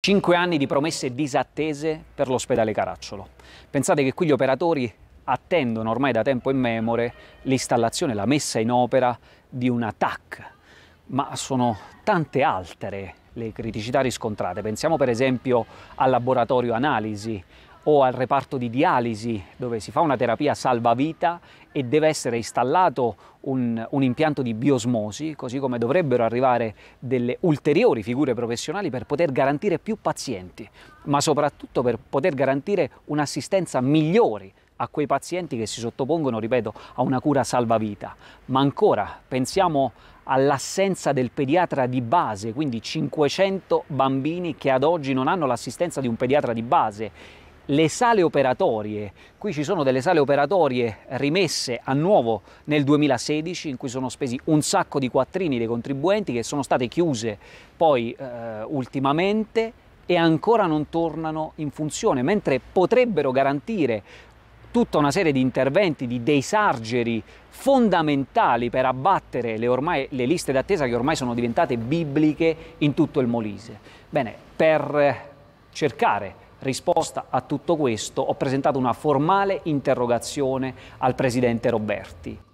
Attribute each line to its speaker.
Speaker 1: Cinque anni di promesse disattese per l'ospedale Caracciolo. Pensate che qui gli operatori attendono ormai da tempo immemore l'installazione, la messa in opera di una TAC, ma sono tante altre le criticità riscontrate. Pensiamo per esempio al laboratorio analisi, o al reparto di dialisi dove si fa una terapia salvavita e deve essere installato un, un, impianto di biosmosi, così come dovrebbero arrivare delle ulteriori figure professionali per poter garantire più pazienti, ma soprattutto per poter garantire un'assistenza migliore a quei pazienti che si sottopongono, ripeto, a una cura salvavita. Ma ancora pensiamo all'assenza del pediatra di base, quindi 500 bambini che ad oggi non hanno l'assistenza di un pediatra di base le sale operatorie. Qui ci sono delle sale operatorie rimesse a nuovo nel 2016 in cui sono spesi un sacco di quattrini dei contribuenti che sono state chiuse poi eh, ultimamente e ancora non tornano in funzione, mentre potrebbero garantire tutta una serie di interventi, di desargeri fondamentali per abbattere le, ormai, le, liste d'attesa che ormai sono diventate bibliche in tutto il Molise. Bene, per cercare risposta a tutto questo ho presentato una formale interrogazione al Presidente Roberti.